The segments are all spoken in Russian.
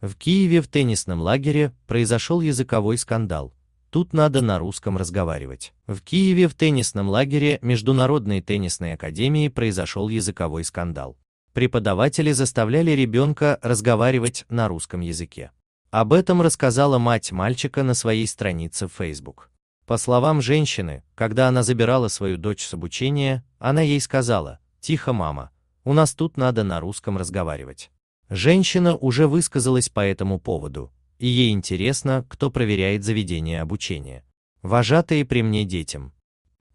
В Киеве в теннисном лагере произошел языковой скандал. Тут надо на русском разговаривать. В Киеве в теннисном лагере Международной теннисной академии произошел языковой скандал. Преподаватели заставляли ребенка разговаривать на русском языке. Об этом рассказала мать мальчика на своей странице в Facebook. По словам женщины, когда она забирала свою дочь с обучения, она ей сказала, «Тихо, мама, у нас тут надо на русском разговаривать». Женщина уже высказалась по этому поводу, и ей интересно, кто проверяет заведение обучения. Вожатые при мне детям.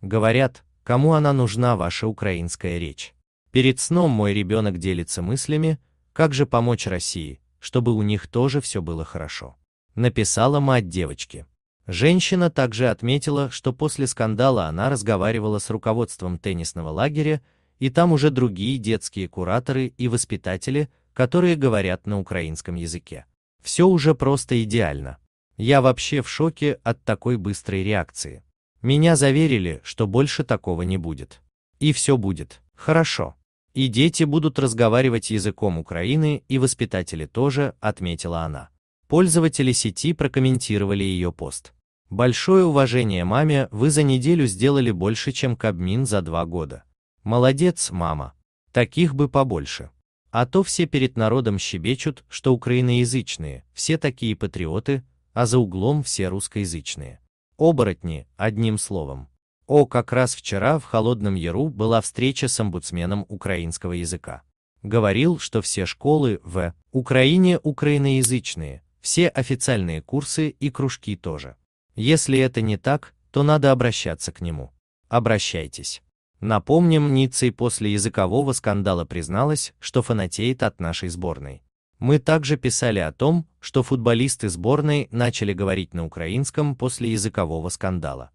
Говорят, кому она нужна ваша украинская речь. Перед сном мой ребенок делится мыслями, как же помочь России, чтобы у них тоже все было хорошо. Написала мать девочки. Женщина также отметила, что после скандала она разговаривала с руководством теннисного лагеря, и там уже другие детские кураторы и воспитатели – которые говорят на украинском языке. Все уже просто идеально. Я вообще в шоке от такой быстрой реакции. Меня заверили, что больше такого не будет. И все будет. Хорошо. И дети будут разговаривать языком Украины, и воспитатели тоже, отметила она. Пользователи сети прокомментировали ее пост. Большое уважение маме, вы за неделю сделали больше, чем Кабмин за два года. Молодец, мама. Таких бы побольше. А то все перед народом щебечут, что украиноязычные, все такие патриоты, а за углом все русскоязычные. Оборотни, одним словом. О, как раз вчера в Холодном Яру была встреча с омбудсменом украинского языка. Говорил, что все школы в Украине украиноязычные, все официальные курсы и кружки тоже. Если это не так, то надо обращаться к нему. Обращайтесь. Напомним, Ниццей после языкового скандала призналась, что фанатеет от нашей сборной. Мы также писали о том, что футболисты сборной начали говорить на украинском после языкового скандала.